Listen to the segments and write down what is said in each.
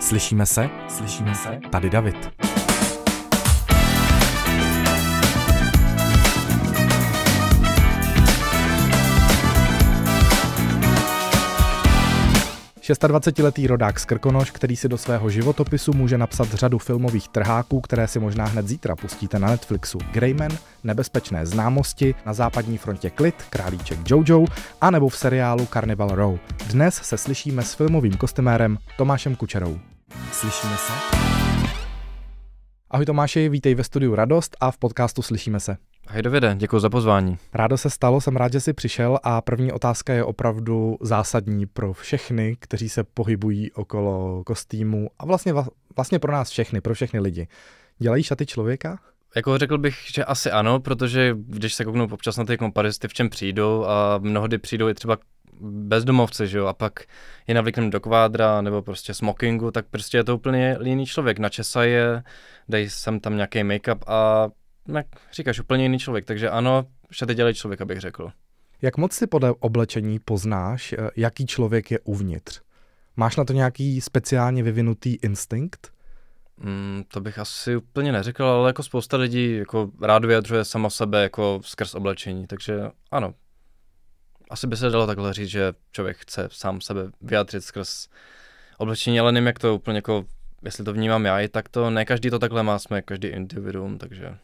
Slyšíme se? Slyšíme se? Tady David. 26-letý rodák z Krkonoš, který si do svého životopisu může napsat řadu filmových trháků, které si možná hned zítra pustíte na Netflixu. Greyman, Nebezpečné známosti, na západní frontě Klid, Králíček Jojo, a nebo v seriálu Carnival Row. Dnes se slyšíme s filmovým kostymérem Tomášem Kučerou. Slyšíme se? Ahoj Tomáši, vítej ve studiu Radost a v podcastu Slyšíme se dovede, děkuji za pozvání. Rádo se stalo, jsem rád, že jsi přišel a první otázka je opravdu zásadní pro všechny, kteří se pohybují okolo kostýmu a vlastně, vlastně pro nás všechny, pro všechny lidi. Dělají šaty člověka? Jako řekl bych, že asi ano, protože když se kouknou občas na ty komparisty, v čem přijdou a mnohdy přijdou i třeba bezdomovci, že jo, a pak je navlíknem do kvádra nebo prostě smokingu, tak prostě je to úplně jiný člověk. Na česa je, dej sem tam nějaký make-up a jak říkáš, úplně jiný člověk, takže ano, šaty dělají člověk, abych řekl. Jak moc si podle oblečení poznáš, eh, jaký člověk je uvnitř? Máš na to nějaký speciálně vyvinutý instinkt? Mm, to bych asi úplně neřekl, ale jako spousta lidí jako rád vyjadřuje sama sebe jako skrz oblečení, takže ano. Asi by se dalo takhle říct, že člověk chce sám sebe vyjádřit skrz oblečení, ale nevím, jak to úplně jako, jestli to vnímám já i tak to, ne každý to takhle má, jsme každý individuum, takže...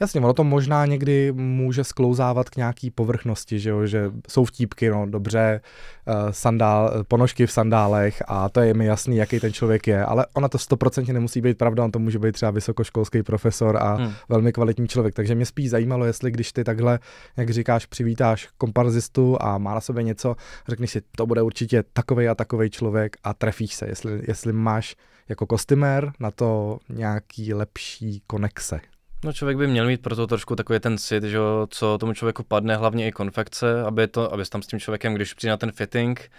Jasně, ono to možná někdy může sklouzávat k nějaký povrchnosti, že, jo? že jsou vtípky, no dobře, eh, sandál, eh, ponožky v sandálech a to je mi jasný, jaký ten člověk je, ale ona to stoprocentně nemusí být pravda, on to může být třeba vysokoškolský profesor a hmm. velmi kvalitní člověk. Takže mě spíš zajímalo, jestli když ty takhle, jak říkáš, přivítáš komparzistu a má na sobě něco, řekneš si, to bude určitě takový a takový člověk a trefíš se, jestli, jestli máš jako kostymér na to nějaký lepší konexe. No člověk by měl mít pro to trošku takový ten cit, že co tomu člověku padne, hlavně i konfekce, aby, to, aby tam s tím člověkem, když přijde na ten fitting,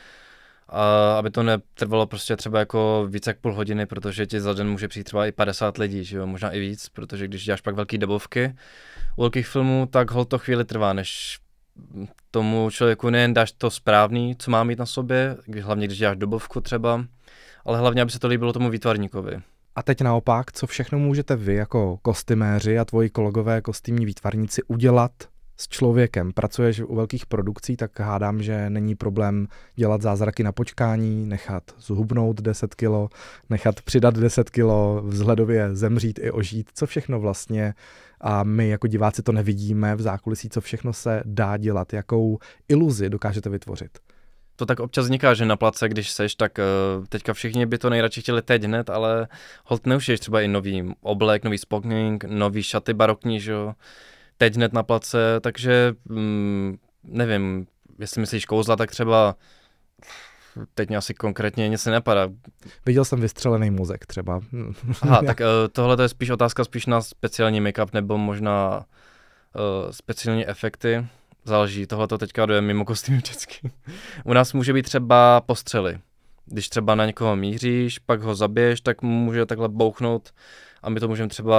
a aby to netrvalo prostě třeba jako více jak půl hodiny, protože ti za den může přijít třeba i 50 lidí, že jo, možná i víc, protože když děláš pak velký dobovky u velkých filmů, tak hol to chvíli trvá, než tomu člověku nejen dáš to správný, co má mít na sobě, hlavně když děláš dobovku třeba, ale hlavně, aby se to líbilo tomu výtvarníkovi. A teď naopak, co všechno můžete vy jako kostyméři a tvoji kolegové kostýmní výtvarníci udělat s člověkem. Pracuješ u velkých produkcí, tak hádám, že není problém dělat zázraky na počkání, nechat zhubnout 10 kilo, nechat přidat 10 kilo, vzhledově zemřít i ožít, co všechno vlastně a my jako diváci to nevidíme v zákulisí, co všechno se dá dělat, jakou iluzi dokážete vytvořit to tak občas vzniká, že na place, když seš, tak eh, teďka všichni by to nejradši chtěli teď hned, ale holt neušiješ třeba i nový oblek, nový spokning, nový šaty barokní, že jo, teď hned na place, takže mm, nevím, jestli myslíš kouzla, tak třeba teď mě asi konkrétně nic nepadá. Viděl jsem vystřelený mozek třeba. Aha, tak uh, tohle je spíš otázka spíš na speciální make-up nebo možná uh, speciální efekty. Záleží, tohle to teďka jde mimo kostým vždycky. U nás může být třeba postřely. Když třeba na někoho míříš, pak ho zabiješ, tak může takhle bouchnout a my to můžeme třeba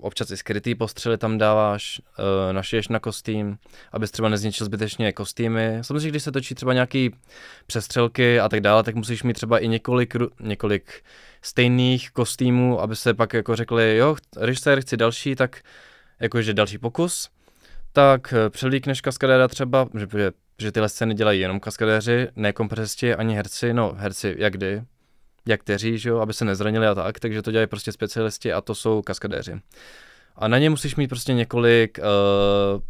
občas i skrytý postřely tam dáváš, eh, našiješ na kostým, abys třeba nezničil zbytečně kostýmy. Samozřejmě, když se točí třeba nějaký přestřelky a tak dále, tak musíš mít třeba i několik, několik stejných kostýmů, aby se pak jako řekli, jo, režisér chci další, tak jakože další pokus tak eh, přelíkneš kaskadéra třeba, že, že tyhle scény dělají jenom kaskadéři, ne kompresisti ani herci, no herci jak kdy, jak kteří, že jo, aby se nezranili a tak, takže to dělají prostě specialisti a to jsou kaskadéři. A na ně musíš mít prostě několik uh,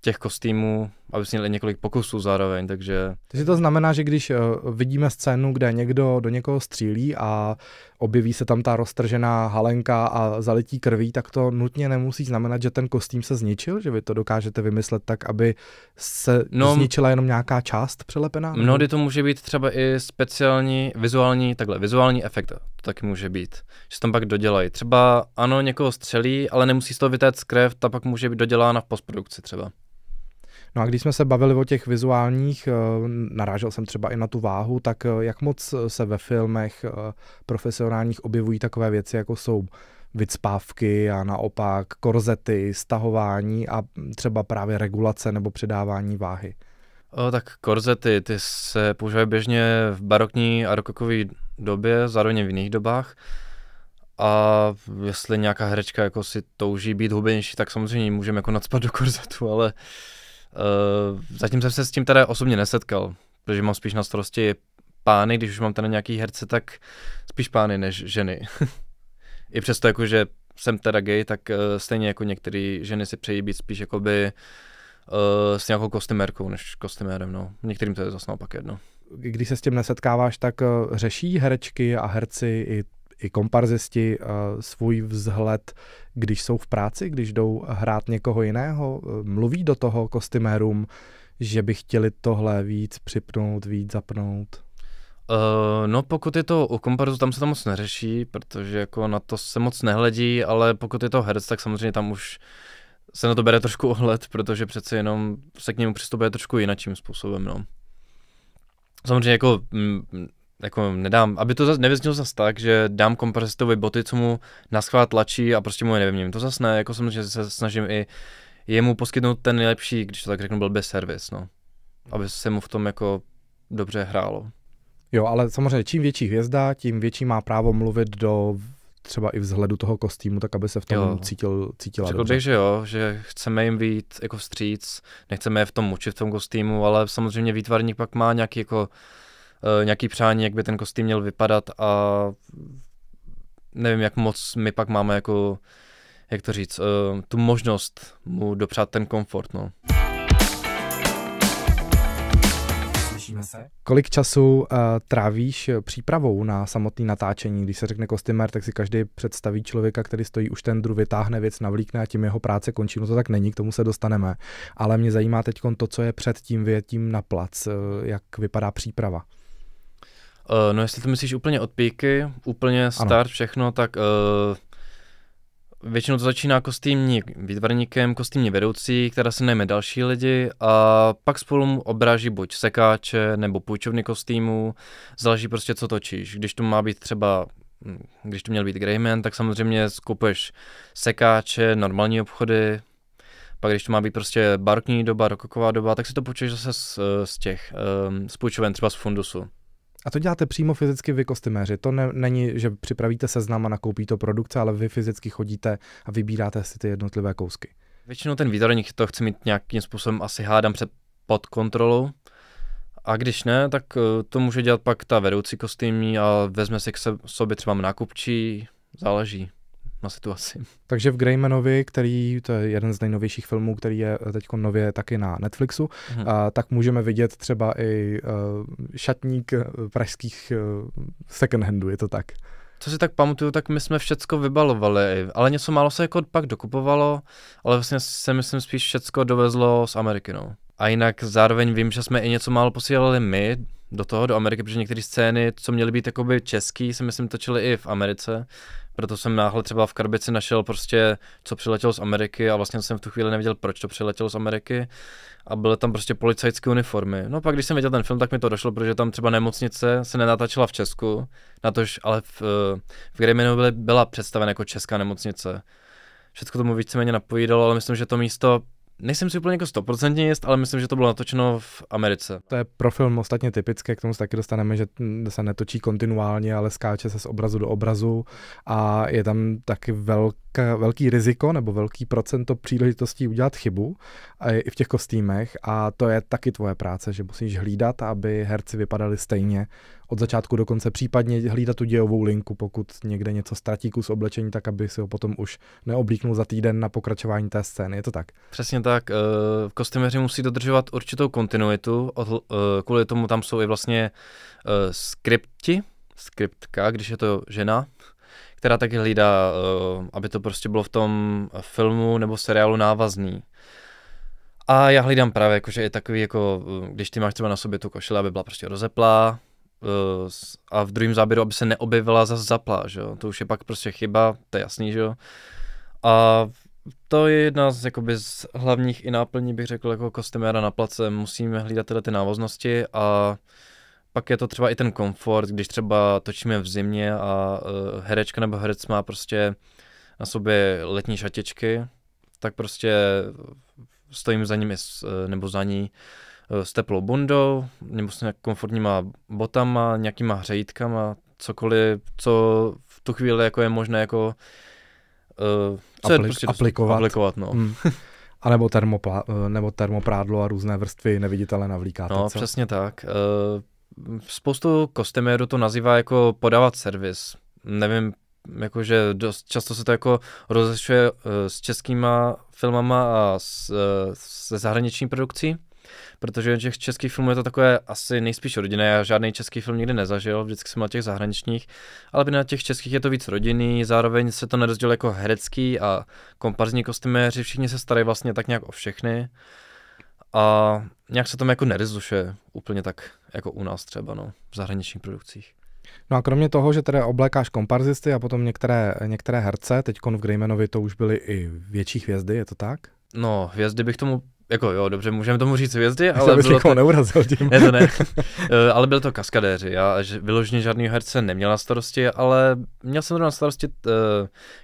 těch kostýmů, aby měli několik pokusů zároveň, takže... Takže to znamená, že když eh, vidíme scénu, kde někdo do někoho střílí a objeví se tam ta roztržená halenka a zalití krví, tak to nutně nemusí znamenat, že ten kostým se zničil, že vy to dokážete vymyslet tak, aby se no, zničila jenom nějaká část přelepená? Mnohdy to může být třeba i speciální vizuální, takhle vizuální efekt, to taky může být, že se tam pak dodělají. Třeba ano, někoho střelí, ale nemusí z toho vytéct krev, ta pak může být dodělána v postprodukci třeba. No a když jsme se bavili o těch vizuálních, eh, narážel jsem třeba i na tu váhu, tak eh, jak moc eh, se ve filmech profesionálních objevují takové věci, jako jsou vycpávky a naopak korzety, stahování a třeba právě regulace nebo předávání váhy? O, tak korzety, ty se používají běžně v barokní a rokokové době, zároveň v jiných dobách. A jestli nějaká herečka jako si touží být hubenější, tak samozřejmě můžeme jako nadspat do korzetu, ale Eh, zatím jsem se s tím teda osobně nesetkal, protože mám spíš na starosti pány, když už mám teda nějaký herce, tak spíš pány než ženy. I přesto jako, že jsem teda gay, tak eh, stejně jako některé ženy si přejí být spíš jakoby uh, s nějakou kostymérkou než kostymérem, no. Některým to je zase naopak jedno. Když se s tím nesetkáváš, tak řeší herečky a herci i i komparzisti eh, svůj vzhled, když jsou v práci, když jdou hrát někoho jiného, eh, mluví do toho kostymérům, že by chtěli tohle víc připnout, víc zapnout? Uh, no pokud je to u komparzu, tam se to moc neřeší, protože jako na to se moc nehledí, ale pokud je to herc, tak samozřejmě tam už se na to bere trošku ohled, protože přece jenom se k němu přistupuje trošku jiným způsobem, no. Samozřejmě jako mm, jako nedám, aby to zase nevyznělo zase tak, že dám kompresitové boty, co mu naschvát tlačí a prostě mu je nevím, To zase ne, jako samozřejmě se snažím i jemu poskytnout ten nejlepší, když to tak řeknu, byl bez servis, no. Aby se mu v tom jako dobře hrálo. Jo, ale samozřejmě čím větší hvězda, tím větší má právo mluvit do třeba i vzhledu toho kostýmu, tak aby se v tom jo. cítil, cítila Řekl dobře. bych, že jo, že chceme jim být jako vstříc, nechceme je v tom mučit v tom kostýmu, ale samozřejmě výtvarník pak má nějaký jako Eh, nějaký přání, jak by ten kostým měl vypadat a nevím, jak moc my pak máme jako, jak to říct, eh, tu možnost mu dopřát ten komfort, no. se. Kolik času uh, trávíš přípravou na samotné natáčení? Když se řekne kostymer, tak si každý představí člověka, který stojí už ten druh, vytáhne věc, navlíkne a tím jeho práce končí. No to tak není, k tomu se dostaneme. Ale mě zajímá teď to, co je před tím větím na plac, uh, jak vypadá příprava. Uh, no jestli to myslíš úplně od píky, úplně start, ano. všechno, tak uh, většinou to začíná kostýmní výtvarníkem, kostýmní vedoucí, která se najme další lidi a pak spolu obráží buď sekáče nebo půjčovny kostýmů, záleží prostě co točíš. Když to má být třeba hm, když to měl být Greyman, tak samozřejmě skupuješ sekáče, normální obchody, pak když to má být prostě barokní doba, rokoková doba, tak si to půjčuješ zase z, eh, z těch, ehm, z půjčoven třeba z fundusu. A to děláte přímo fyzicky vy, kostyméři. To ne, není, že připravíte seznam a nakoupí to produkce, ale vy fyzicky chodíte a vybíráte si ty jednotlivé kousky. Většinou ten výtvarník to chce mít nějakým způsobem asi hádám před pod kontrolou. A když ne, tak eh, to může dělat pak ta vedoucí kostýmí a vezme si k sobě třeba nákupčí, záleží na situaci. Takže v Greymanovi, který to je jeden z nejnovějších filmů, který je eh, teď nově taky na Netflixu, hmm. a, tak můžeme vidět třeba i uh, šatník eh, pražských uh, secondhandů, je to tak? co si tak pamatuju, tak my jsme všecko vybalovali, ale něco málo se jako pak dokupovalo, ale vlastně se myslím spíš všecko dovezlo z Ameriky, no. A jinak zároveň vím, že jsme i něco málo posílali my do toho, do Ameriky, protože některé scény, co měly být jakoby český, se myslím točily i v Americe, proto jsem náhle třeba v Karbici našel prostě, co přiletělo z Ameriky a vlastně jsem v tu chvíli nevěděl, proč to přiletělo z Ameriky a byly tam prostě policajské uniformy. No pak, když jsem viděl ten film, tak mi to došlo, protože tam třeba nemocnice se nenatačila v Česku, natož, ale v, v Grimminu byla, představena jako česká nemocnice. Všechno tomu víceméně napovídalo, ale myslím, že to místo Nejsem si úplně jako stoprocentně jist, ale myslím, že to bylo natočeno v Americe. To je pro film ostatně typické, k tomu se taky dostaneme, že se netočí kontinuálně, ale skáče se z obrazu do obrazu a je tam taky velká, velký riziko nebo velký procento příležitostí udělat chybu a i v těch kostýmech a to je taky tvoje práce, že musíš hlídat, aby herci vypadali stejně od začátku do konce, případně hlídat tu dějovou linku, pokud někde něco ztratí kus oblečení, tak aby si ho potom už neoblíknul za týden na pokračování té scény. Je to tak? Přesně tak. Eh, kostymeři musí dodržovat určitou kontinuitu, eh, kvůli tomu tam jsou i vlastně eh, skripti, skriptka, když je to žena, která taky hlídá, aby to prostě bylo v tom filmu nebo seriálu návazný. A já hlídám právě, jakože je takový, jako když ty máš třeba na sobě tu košili, aby byla prostě rozeplá, Eh, a v druhém záběru, aby se neobjevila zase zapla, že jo? to už je pak prostě chyba, to je jasný, že jo. A to je jedna z, jakoby, z hlavních i náplní, bych řekl, jako kostymera na place, musíme hlídat tyhle ty návoznosti a pak je to třeba i ten komfort, když třeba točíme v zimě a uh, herečka nebo herec má prostě na sobě letní šatičky, tak prostě stojím za ním eh, nebo za ní Eh, s teplou bundou, nebo s nějak komfortníma botama, nějakýma hřejítkama, cokoliv, co v tu chvíli jako je možné jako uh, co Apli- je prostě aplikovat. aplikovat no. hmm. A nebo, termopla, eh, nebo termoprádlo a různé vrstvy neviditelné navlíkáte, No, co? přesně tak. Uh, spoustu kostymérů to nazývá jako podávat servis. Nevím, jakože dost často se to jako rozlišuje uh, s českýma filmama a s, uh, se zahraniční produkcí protože těch českých filmů je to takové asi nejspíš rodinné, já žádný český film nikdy nezažil, vždycky jsem na těch zahraničních, ale na těch českých je to víc rodinný, zároveň se to nerozdělí jako herecký a komparzní kostyméři, všichni se starají vlastně tak nějak o všechny a nějak se tam jako nerozdušuje úplně tak jako u nás třeba no, v zahraničních produkcích. No a kromě toho, že tedy oblékáš komparzisty a potom některé, některé herce, teď v Greymanovi to už byly i větší hvězdy, je to tak? No, hvězdy bych tomu jako jo, dobře, můžeme tomu říct hvězdy, ale bylo to... neurazil tím. Ne, to ne. Eh, ale byl to kaskadéři. Já vyloženě žádný herce neměl na starosti, ale měl jsem to na starosti uh,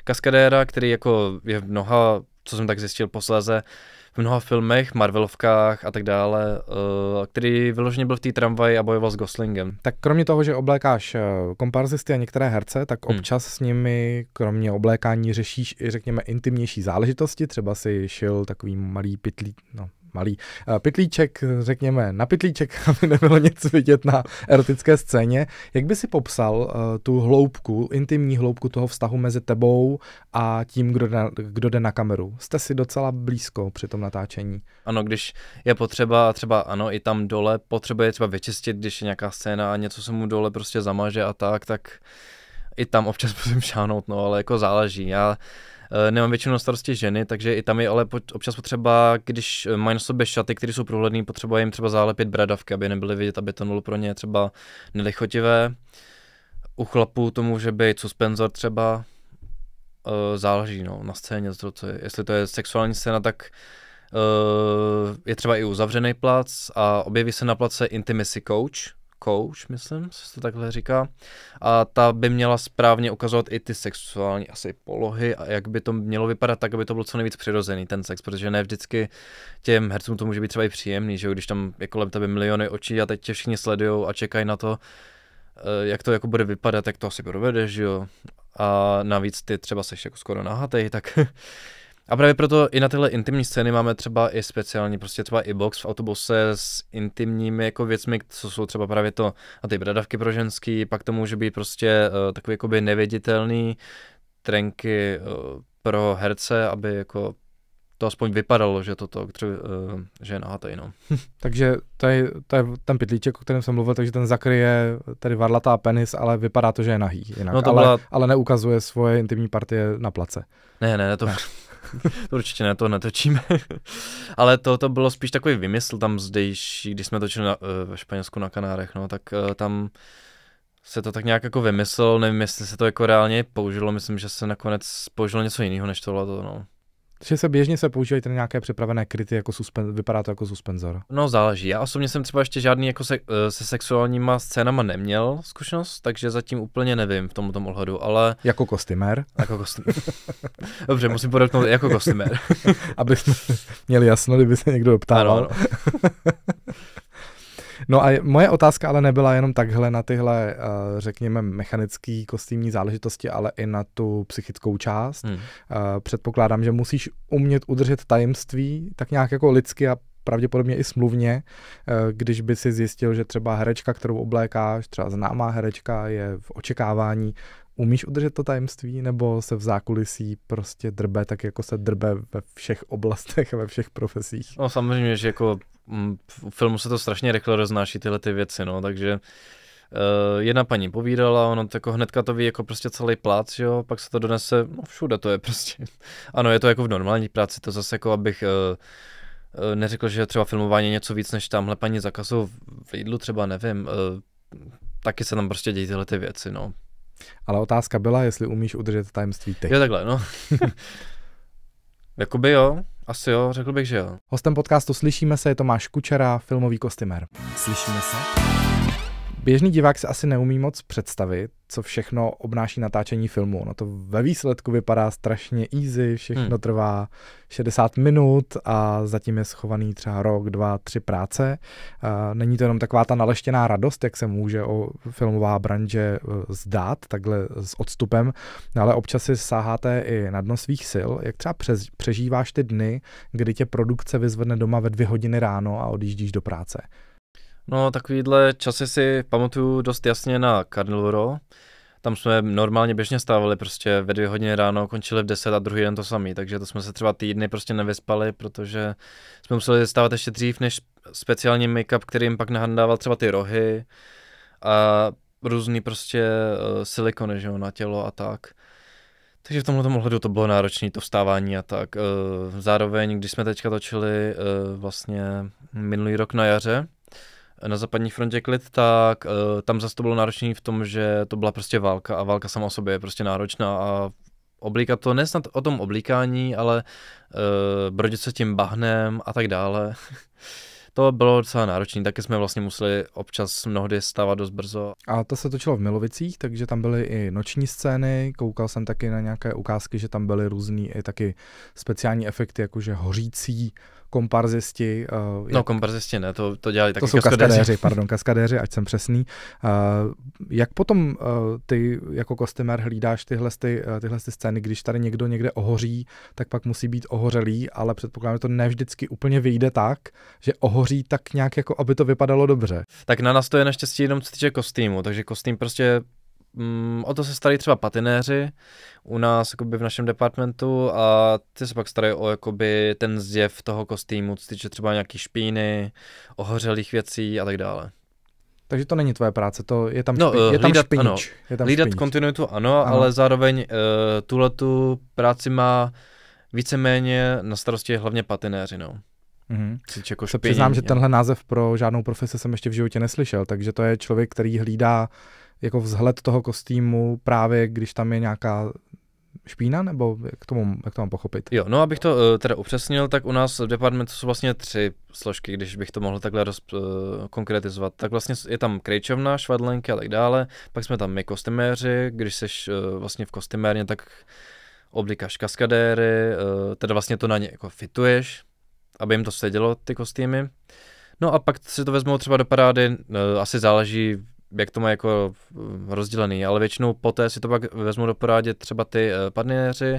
kaskadéra, který jako je v mnoha, co jsem tak zjistil posléze, uh, v mnoha filmech, Marvelovkách a tak dále, eh, který vyloženě byl v té tramvaji a bojoval s Goslingem. Tak kromě toho, že oblékáš eh, komparzisty a některé herce, tak hmm. občas hmm. s nimi, kromě oblékání, řešíš i, řekněme, intimnější záležitosti. Třeba si šil takový malý pitlík, no, malý eh, pytlíček, řekněme na pytlíček, aby nebylo nic vidět na erotické scéně. Jak by si popsal eh, tu hloubku, intimní hloubku toho vztahu mezi tebou a tím, kdo, na, kdo jde na kameru? Jste si docela blízko při tom natáčení. Ano, když je potřeba, třeba ano, i tam dole, potřebuje třeba vyčistit, když je nějaká scéna a něco se mu dole prostě zamaže a tak, tak i tam občas musím šánout, no ale jako záleží. Já Eh, nemám většinou na starosti ženy, takže i tam je ale občas potřeba, když eh, mají na sobě šaty, které jsou průhledné, potřeba jim třeba zálepit bradavky, aby nebyly vidět, aby to bylo pro ně třeba nelichotivé. U chlapů to může být suspenzor třeba, eh, záleží no, na scéně, to, co je. jestli to je sexuální scéna, tak je třeba i uzavřený plac a objeví se na place intimacy coach, coach, myslím, se to takhle říká. A ta by měla správně ukazovat i ty sexuální asi polohy a jak by to mělo vypadat tak, aby to bylo co nejvíc přirozený ten sex, protože ne vždycky těm hercům to může být třeba i příjemný, že když tam je kolem tebe miliony očí a teď tě všichni sledují a čekají na to, eh, jak to jako bude vypadat, jak to asi provedeš, jo. A navíc ty třeba seš jako skoro nahatej, tak A právě proto i na tyhle intimní scény máme třeba i speciální, prostě třeba i box v autobuse s intimními jako věcmi, co jsou třeba právě to, a ty bradavky pro ženský, pak to může být prostě uh, takový jakoby neviditelný trenky uh, pro herce, aby jako to aspoň vypadalo, že toto, to, uh, eh, že je nahatej, no. takže to je, to je ten pytlíček, o kterém jsem mluvil, takže ten zakryje tady varlatá penis, ale vypadá to, že je nahý jinak, no to byla... ale, ale neukazuje svoje intimní partie na place. Ne, ne, to... Ne. to určitě ne, to netočíme. Ale to, to bylo spíš takový vymysl tam zdejší, když jsme točili na, eh, ve Španělsku na Kanárech, no, tak eh, tam se to tak nějak jako vymyslel, nevím, jestli se to jako reálně použilo, myslím, že se nakonec použilo něco jiného než tohle, no. Takže se běžně se používají ty nějaké připravené kryty, jako suspen, vypadá to jako suspenzor. No záleží. Já osobně jsem třeba ještě žádný jako se, eh, se sexuálníma scénama neměl zkušenost, takže zatím úplně nevím v tom tom ohledu, ale... Jako kostymer. Jako kostymer. Dobře, musím podotknout jako kostymer. Aby jsme měli jasno, kdyby se někdo ptal. Ano, ano. No a moje otázka ale nebyla jenom takhle na tyhle, eh, řekněme, mechanické kostýmní záležitosti, ale i na tu psychickou část. Hmm. Eh, předpokládám, že musíš umět udržet tajemství tak nějak jako lidsky a pravděpodobně i smluvně, eh, když by si zjistil, že třeba herečka, kterou oblékáš, třeba známá herečka je v očekávání, Umíš udržet to tajemství, nebo se v zákulisí prostě drbe, tak jako se drbe ve všech oblastech ve všech profesích? No samozřejmě, že jako Mm, v filmu se to strašně rychle roznáší tyhle ty věci, no, takže Uh, jedna paní povídala, ono jako hnedka to ví jako prostě celý plác, jo, pak se to donese, no všude to je prostě. Ano, je to jako v normální práci, to zase jako abych uh, neřekl, že třeba filmování je něco víc, než tamhle paní zakazu v jídlu třeba, nevím, uh, taky se tam prostě dějí tyhle ty věci, no. Ale otázka byla, jestli umíš udržet tajemství teď. Jo, takhle, no. Jakoby jo, asi jo, řekl bych, že jo. Hostem podcastu Slyšíme se je Tomáš Kučera, filmový kostymer. Slyšíme se? Běžný divák si asi neumí moc představit, co všechno obnáší natáčení filmu. No to ve výsledku vypadá strašně easy, všechno hmm. trvá 60 minut a zatím je schovaný třeba rok, dva, tři práce. Eh, není to jenom taková ta naleštěná radost, jak se může o filmová branže eh, zdát, takhle s odstupem, ale občas si sáháte i na dno svých sil. Jak třeba přežíváš ty dny, kdy tě produkce vyzvedne doma ve dvě hodiny ráno a odjíždíš do práce? No, takovýhle časy si pamatuju dost jasně na Carnivoro. Tam jsme normálně běžně stávali prostě ve dvě hodiny ráno, končili v 10 a druhý den to samý, takže to jsme se třeba týdny prostě nevyspali, protože jsme museli stávat ještě dřív než speciální make-up, který jim pak nahandával třeba ty rohy a různý prostě uh, silikony, že jo, na tělo a tak. Takže v tomhle ohledu to bylo náročné, to vstávání a tak. Uh, zároveň, když jsme teďka točili uh, vlastně minulý rok na jaře, na západní frontě klid, tak uh, tam zase to bylo náročné v tom, že to byla prostě válka a válka sama o sobě je prostě náročná a oblíkat to, nesnad o tom oblíkání, ale uh, brodit se tím bahnem a tak dále. to bylo docela náročné, taky jsme vlastně museli občas mnohdy stávat dost brzo. A to se točilo v Milovicích, takže tam byly i noční scény, koukal jsem taky na nějaké ukázky, že tam byly různý i taky speciální efekty, jakože hořící komparzisti. Uh, no, komparzisti ne, to, to dělali taky To jsou kaskadéři. kaskadéři, pardon, kaskadéři, ať jsem přesný. Uh, jak potom uh, ty jako kostymer hlídáš tyhle, ty, uh, tyhle ty scény, když tady někdo někde ohoří, tak pak musí být ohořelý, ale předpokládám, že to nevždycky úplně vyjde tak, že ohoří tak nějak, jako aby to vypadalo dobře. Tak na nás to je naštěstí jenom co týče kostýmu, takže kostým prostě mm, o to se starají třeba patinéři u nás jakoby v našem departmentu a ty se pak starají o jakoby ten zjev toho kostýmu, co týče třeba nějaký špíny, ohořelých věcí a tak dále. Takže to není tvoje práce, to je tam, špi- no, špi, eh, je tam lídat, špinič. Ano. Je tam lídat špinič. kontinuitu ano, ano, ale zároveň uh, eh, tuhle tu práci má víceméně na starosti hlavně patinéři, no. Mm-hmm. Jako Se přiznám, že tenhle název pro žádnou profesi jsem ještě v životě neslyšel, takže to je člověk, který hlídá jako vzhled toho kostýmu právě, když tam je nějaká špína, nebo jak, tomu, jak to mám pochopit? Jo, no abych to uh, teda upřesnil, tak u nás v departmentu jsou vlastně tři složky, když bych to mohl takhle roz, uh, eh, konkretizovat. Tak vlastně je tam krejčovna, švadlenky a tak dále, pak jsme tam my kostyméři, když seš uh, vlastně v kostymérně, tak oblikaš kaskadéry, uh, teda vlastně to na ně jako fituješ, aby jim to sedělo, ty kostýmy. No a pak si to vezmou třeba do parády, uh, asi záleží jak to má jako mm, rozdělený, ale většinou poté si to pak vezmu do porádě, třeba ty eh, padnéři,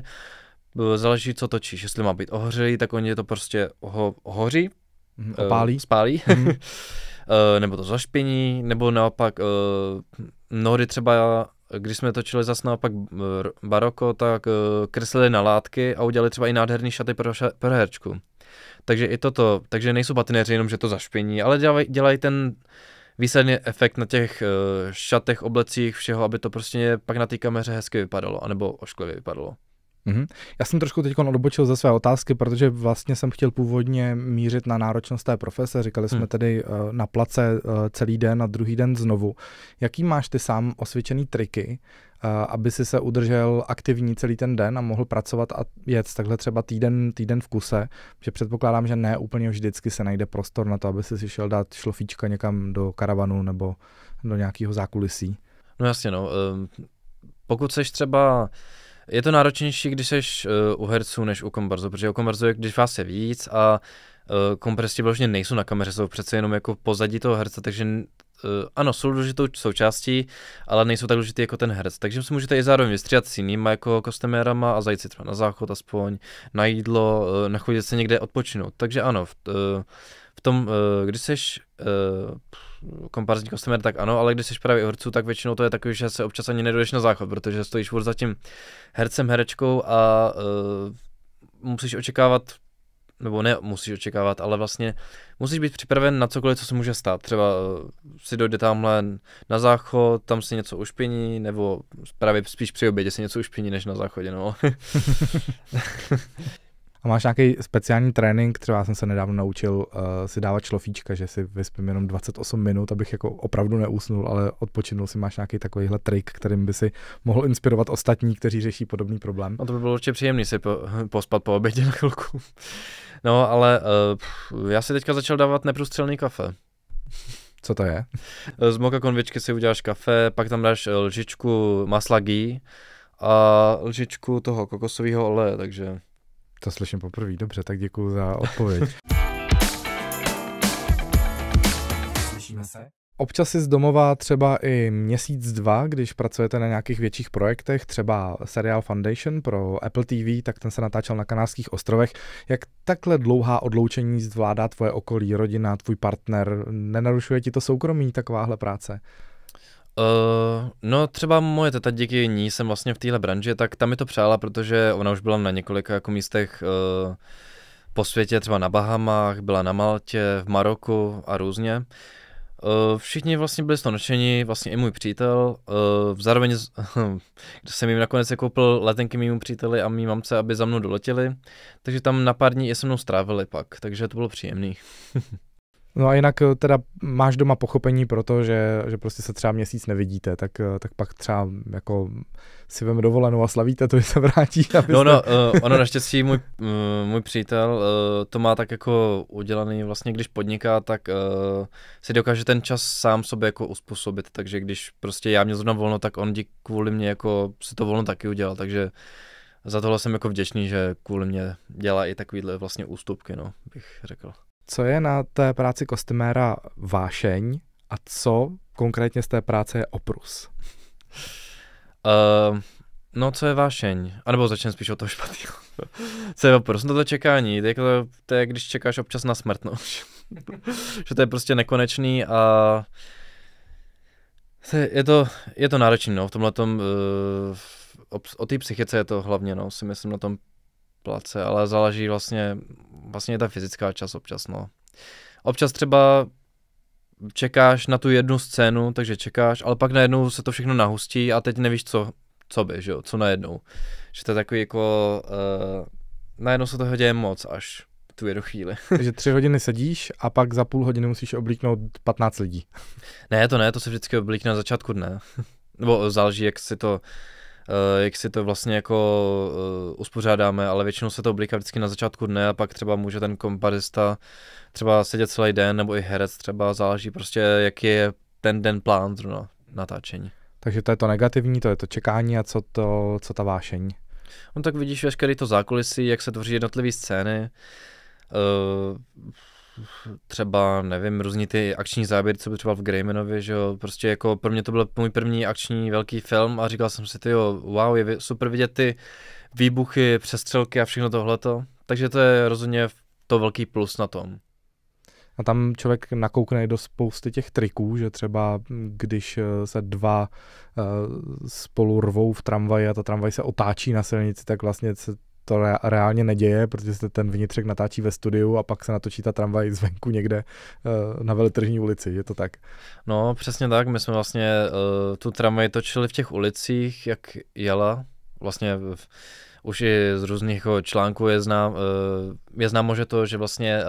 eh, záleží, co točíš, jestli má být ohořelý, tak oni to prostě ho, ohoří, mhm, eh, opálí, uh, spálí, mm. nebo to zašpiní, nebo naopak uh, mnohdy třeba když jsme točili zase naopak baroko, tak uh, kreslili na látky a udělali třeba i nádherný šaty pro, ša- pro herčku. Takže i toto, takže nejsou patinéři jenom, že to zašpiní, ale dělají dělaj ten uh, Výsledný efekt na těch eh, šatech, oblecích, všeho, aby to prostě pak na té kameře hezky vypadalo, anebo ošklivě vypadalo. Mm-hmm. Já jsem trošku teď odbočil ze své otázky, protože vlastně jsem chtěl původně mířit na náročnost té profese. Říkali jsme mm. tedy uh, na place uh, celý den a druhý den znovu. Jaký máš ty sám osvědčený triky, uh, aby si se udržel aktivní celý ten den a mohl pracovat a jet takhle třeba týden, týden v kuse? Že předpokládám, že ne úplně vždycky se najde prostor na to, aby si, si šel dát šlofíčka někam do karavanu nebo do nějakého zákulisí. No jasně, no. Um, pokud seš třeba je to náročnější, když jsi uh, u herců než u kombarzu, protože u kombarzu je, když vás je víc a uh, eh, kompresti vlastně nejsou na kameře, jsou přece jenom jako pozadí toho herce, takže uh, ano, jsou důležitou součástí, ale nejsou tak důležitý jako ten herc. Takže si můžete i zároveň vystřídat s jinýma jako kostemérama a zajít si třeba na záchod aspoň, na jídlo, uh, nachodit se někde odpočinout. Takže ano, v, uh, v tom, eh, když seš eh, komparzní customer, tak ano, ale když jsi právě hercu, tak většinou to je takový, že se občas ani nedojdeš na záchod, protože stojíš furt za tím hercem, herečkou a uh, musíš očekávat nebo ne musíš očekávat, ale vlastně musíš být připraven na cokoliv, co se může stát. Třeba si dojde tamhle na záchod, tam si něco ušpiní, nebo právě spíš při obědě si něco ušpiní, než na záchodě, no. A máš nějaký speciální trénink, třeba jsem se nedávno naučil uh, si dávat šlofíčka, že si vyspím jenom 28 minut, abych jako opravdu neusnul, ale odpočinul si, máš nějaký takovýhle trik, kterým by si mohl inspirovat ostatní, kteří řeší podobný problém. No to by bylo určitě příjemný si po, pospat po obědě na chvilku. No ale uh, já si teďka začal dávat neprůstřelný kafe. Co to je? Eh, z moka konvičky si uděláš kafe, pak tam dáš lžičku masla ghee a lžičku toho kokosového oleje, takže to slyším poprvé. Dobře, tak děkuji za odpověď. Slyšíme se? Občas si z domova třeba i měsíc, dva, když pracujete na nějakých větších projektech, třeba seriál Foundation pro Apple TV, tak ten se natáčel na Kanářských ostrovech. Jak takhle dlouhá odloučení zvládá tvoje okolí, rodina, tvůj partner? Nenarušuje ti to soukromí takováhle práce? Eh, no třeba moje teta díky ní jsem vlastně v téhle branži, tak tam mi to přála, protože ona už byla na několika jako místech uh, po světě, třeba na Bahamách, byla na Maltě, v Maroku a různě. Uh, všichni vlastně byli z toho nadšení, vlastně i můj přítel. Uh, zároveň jsem jim nakonec koupil letenky mým příteli a mým mamce, aby za mnou doletěli, takže tam na pár dní je se mnou strávili pak, takže to bylo příjemný. No a jinak eh, teda máš doma pochopení pro to, že, že prostě se třeba měsíc nevidíte, tak, eh, tak pak třeba jako si veme dovolenou a slavíte to, že se vrátí. Abyste... No, no, uh, ono naštěstí můj, můj přítel uh, to má tak jako udělaný vlastně, když podniká, tak uh, si dokáže ten čas sám sobě jako uspůsobit, takže když prostě já měl zrovna volno, tak on dík kvůli mě jako si to volno taky udělal, takže za tohle jsem jako vděčný, že kvůli mě dělá i takovýhle vlastně ústupky, no, bych řekl. Co je na té práci kostyméra vášeň a co konkrétně z té práce je oprus? Uh, no, co je vášeň? A nebo začneme spíš o toho špatného. co je oprus? No to čekání. To, jako, to je, když čekáš občas na smrt, no. že to je prostě nekonečný a je to, je to náročný, no. V tomhle tom, uh, eh, o, o té psychice je to hlavně, no, si myslím na tom place, ale záleží vlastně, vlastně ta fyzická čas občas, no. Občas třeba čekáš na tu jednu scénu, takže čekáš, ale pak najednou se to všechno nahustí a teď nevíš, co, co by, že jo, co najednou. Že to je takový jako, uh, najednou se toho děje moc až tu jednu chvíli. Takže tři hodiny sedíš a pak za půl hodiny musíš oblíknout 15 lidí. ne, to ne, to se vždycky oblíkne na začátku dne. Nebo záleží, jak si to, Eh, jak si to vlastně jako eh, uspořádáme, ale většinou se to oblíká vždycky na začátku dne a pak třeba může ten komparista třeba sedět celý den nebo i herec třeba, záleží prostě, jaký je ten den plán zrovna natáčení. Takže to je to negativní, to je to čekání a co, to, co ta vášeň? On no tak vidíš veškerý to zákulisí, jak se tvoří jednotlivé scény, eh, třeba, nevím, různý ty akční záběry, co by třeba v Greymanovi, že jo, prostě jako pro mě to byl můj první akční velký film a říkal jsem si, ty jo, wow, je super vidět ty výbuchy, přestřelky a všechno tohleto, takže to je rozhodně to velký plus na tom. A tam člověk nakoukne do spousty těch triků, že třeba hm, když eh, se dva eh, spolu rvou v tramvaji a ta tramvaj se otáčí na silnici, tak vlastně se to reálně neděje, protože se ten vnitřek natáčí ve studiu a pak se natočí ta tramvaj zvenku někde eh, na veletržní ulici, je to tak? No, přesně tak, my jsme vlastně uh, tu tramvaj točili v těch ulicích, jak jela, vlastně v, už i z různých jako článků je znám, eh, je známo, že to, že vlastně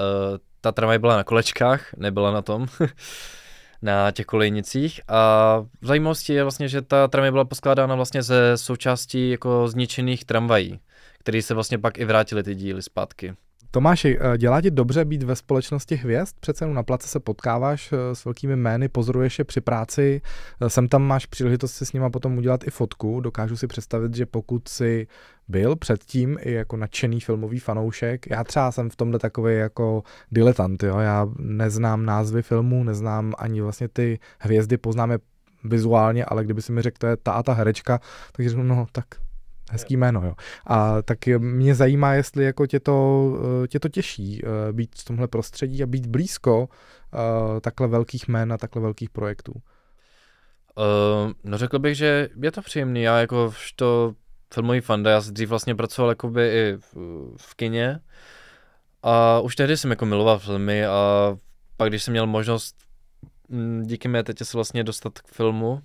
ta tramvaj byla na kolečkách, nebyla na tom, na těch kolejnicích a zajímavostí je vlastně, že ta tramvaj byla poskládána vlastně ze součástí jako zničených tramvají který se vlastně pak i vrátili ty díly zpátky. Tomáši, eh, dělá ti dobře být ve společnosti hvězd? Přece jenom na place se potkáváš eh, s velkými jmény, pozoruješ je při práci, eh, sem tam máš příležitost si s nima potom udělat i fotku. Dokážu si představit, že pokud si byl předtím i jako nadšený filmový fanoušek, já třeba jsem v tomhle takový jako diletant, jo? já neznám názvy filmů, neznám ani vlastně ty hvězdy, poznám je vizuálně, ale kdyby si mi řekl, to je ta a ta herečka, takže řeknu, no tak Hezký jméno, jo. A tak mě zajímá, jestli jako tě to, eh, tě to těší eh, být v tomhle prostředí a být blízko eh, takhle velkých jmén a takhle velkých projektů. Uh, no řekl bych, že je to příjemný. Já jako to filmový fanda, já jsem dřív vlastně pracoval jakoby i v, v kině a už tehdy jsem jako miloval filmy a pak když jsem měl možnost mm, díky mé tetě se vlastně dostat k filmu,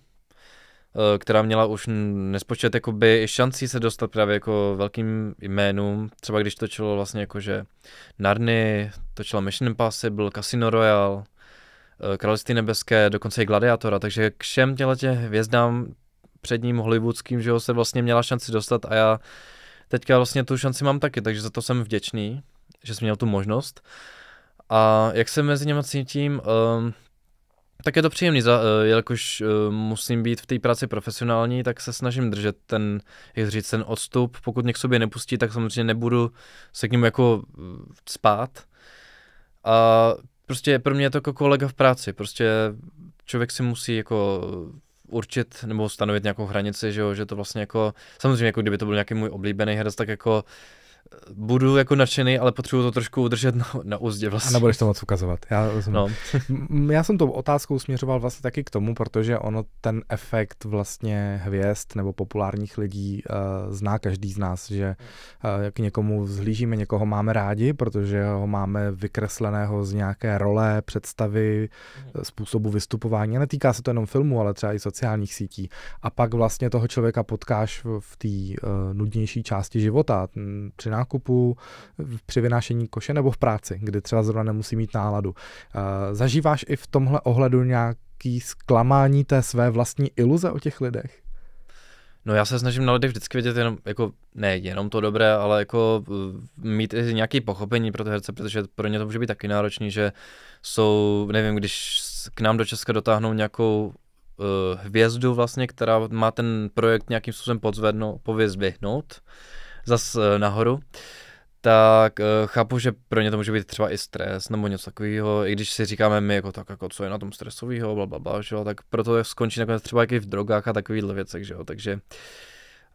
Eh, která měla už nespočet jakoby šancí se dostat právě jako velkým jménům. Třeba když točilo vlastně jakože Narny, točila Mission Impossible, Casino Royale, eh, Království nebeské, dokonce i Gladiatora, takže k všem těle těch hvězdám předním hollywoodským, že ho se vlastně měla šanci dostat a já teďka vlastně tu šanci mám taky, takže za to jsem vděčný, že jsem měl tu možnost. A jak se mezi něma cítím, um, tak je to příjemný, za, eh, jelikož eh, musím být v té práci profesionální, tak se snažím držet ten, jak říct, ten odstup. Pokud mě k sobě nepustí, tak samozřejmě nebudu se k němu jako eh, spát. A prostě pro mě je to jako kolega v práci, prostě člověk si musí jako určit nebo stanovit nějakou hranici, že, jo, že to vlastně jako, samozřejmě jako kdyby to byl nějaký můj oblíbený herec, tak jako budu jako nadšený, ale potřebuji to trošku udržet na, na úzdě vlastně. A nebudeš to moc ukazovat. Já, no. já jsem tu otázkou směřoval vlastně taky k tomu, protože ono ten efekt vlastně hvězd nebo populárních lidí uh, zná každý z nás, že uh, k někomu vzhlížíme, někoho máme rádi, protože ho máme vykresleného z nějaké role, představy, mhm. způsobu vystupování. A netýká se to jenom filmu, ale třeba i sociálních sítí. A pak vlastně toho člověka potkáš v té uh, nudnější části života. Při nákupu, při vynášení koše nebo v práci, kdy třeba zrovna nemusí mít náladu. Eh, zažíváš i v tomhle ohledu nějaký zklamání té své vlastní iluze o těch lidech? No já se snažím na lidech vždycky vidět jenom, jako, ne jenom to dobré, ale jako eh, mít i nějaké pochopení pro ty herce, protože pro ně to může být taky náročný, že jsou, nevím, když k nám do Česka dotáhnou nějakou uh, hvězdu vlastně, která má ten projekt nějakým způsobem podzvednout, běhnout zas eh, nahoru, tak eh, chápu, že pro ně to může být třeba i stres nebo něco takového, i když si říkáme my jako tak, jako co je na tom stresového, bla, bla, bla, že jo, tak proto skončí nakonec třeba i v drogách a takovýhle věcech, že jo, takže uh,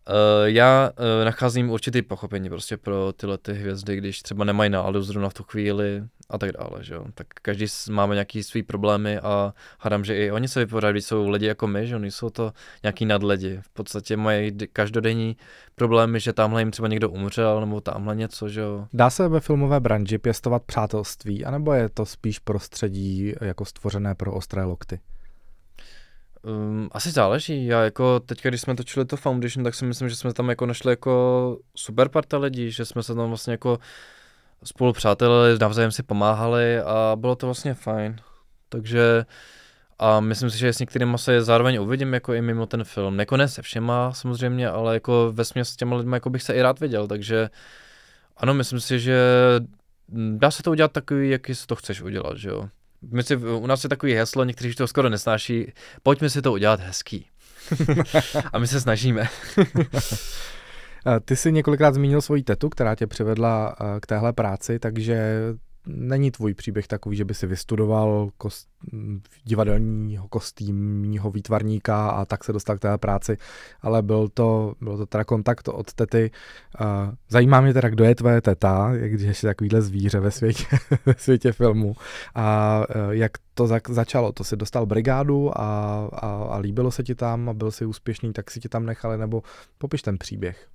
Uh, já uh, nacházím určitý pochopení prostě pro tyhle ty hvězdy, když třeba nemají náladu zrovna v tu chvíli a tak dále, že jo. Tak každý máme nějaký svý problémy a hádám, že i oni se vypořádají, když jsou lidi jako my, že oni jsou to nějaký nadledi. V podstatě mají každodenní problémy, že tamhle jim třeba někdo umřel nebo tamhle něco, že jo. Dá se ve filmové branži pěstovat přátelství, anebo je to spíš prostředí jako stvořené pro ostré lokty? Um, asi záleží. Já jako teď, když jsme točili to Foundation, tak si myslím, že jsme tam jako našli jako super parta lidí, že jsme se tam vlastně jako spolu přátelé, navzájem si pomáhali a bylo to vlastně fajn. Takže a myslím si, že s některými se zároveň uvidím jako i mimo ten film. Jako ne se všema samozřejmě, ale jako ve s těma lidmi jako bych se i rád viděl, takže ano, myslím si, že mm, dá se to udělat takový, jaký si to chceš udělat, že jo my si, u nás je takový heslo, někteří to skoro nesnáší, pojďme si to udělat hezký. a my se snažíme. Ty jsi několikrát zmínil svoji tetu, která tě přivedla eh, k téhle práci, takže není tvůj příběh takový, že by si vystudoval kost, divadelního kostýmního výtvarníka a tak se dostal k té práci, ale byl to, byl to teda kontakt od tety. Zajímá mě teda, kdo je tvoje teta, když je takovýhle zvíře ve světě, ve světě filmu a e, jak to za, začalo, to si dostal brigádu a, a, a líbilo se ti tam a byl jsi úspěšný, tak si ti tam nechali, nebo popiš ten příběh.